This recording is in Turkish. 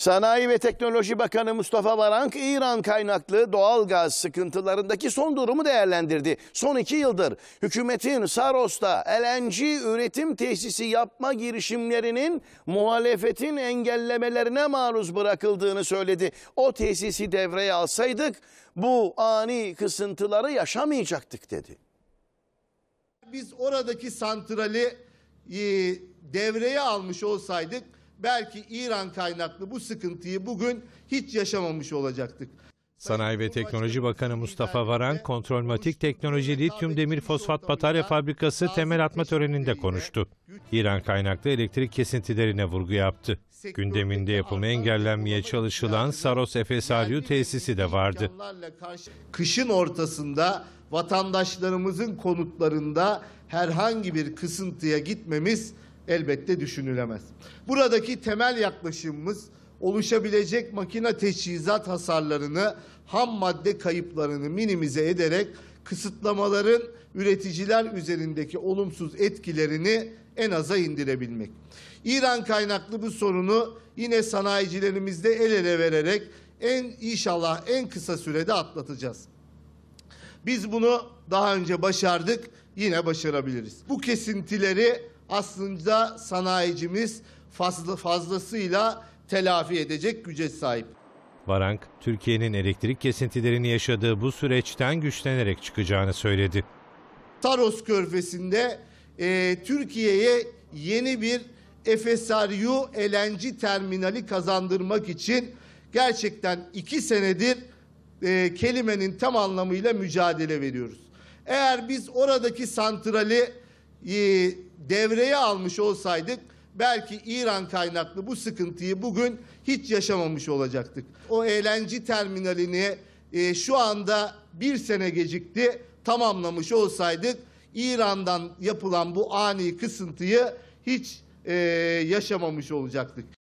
Sanayi ve Teknoloji Bakanı Mustafa Varank, İran kaynaklı doğal gaz sıkıntılarındaki son durumu değerlendirdi. Son iki yıldır hükümetin Saros'ta LNG üretim tesisi yapma girişimlerinin muhalefetin engellemelerine maruz bırakıldığını söyledi. O tesisi devreye alsaydık bu ani kısıntıları yaşamayacaktık dedi. Biz oradaki santrali e, devreye almış olsaydık belki İran kaynaklı bu sıkıntıyı bugün hiç yaşamamış olacaktık. Sanayi ve Teknoloji Bakanı Mustafa Varan, Kontrolmatik Teknoloji Lityum Demir Fosfat Batarya Fabrikası temel atma töreninde konuştu. İran kaynaklı elektrik kesintilerine vurgu yaptı. Gündeminde yapımı engellenmeye çalışılan Saros FSRU tesisi de vardı. Kışın ortasında vatandaşlarımızın konutlarında herhangi bir kısıntıya gitmemiz elbette düşünülemez. Buradaki temel yaklaşımımız oluşabilecek makine teçhizat hasarlarını, ham madde kayıplarını minimize ederek kısıtlamaların üreticiler üzerindeki olumsuz etkilerini en aza indirebilmek. İran kaynaklı bu sorunu yine sanayicilerimizde el ele vererek en inşallah en kısa sürede atlatacağız. Biz bunu daha önce başardık, yine başarabiliriz. Bu kesintileri aslında sanayicimiz fazla, fazlasıyla telafi edecek güce sahip. Varank, Türkiye'nin elektrik kesintilerini yaşadığı bu süreçten güçlenerek çıkacağını söyledi. Taros Körfesi'nde e, Türkiye'ye yeni bir FSRU LNG terminali kazandırmak için gerçekten iki senedir e, kelimenin tam anlamıyla mücadele veriyoruz. Eğer biz oradaki santrali e, devreye almış olsaydık belki İran kaynaklı bu sıkıntıyı bugün hiç yaşamamış olacaktık. O eğlence terminalini e, şu anda bir sene gecikti tamamlamış olsaydık İran'dan yapılan bu ani kısıntıyı hiç e, yaşamamış olacaktık.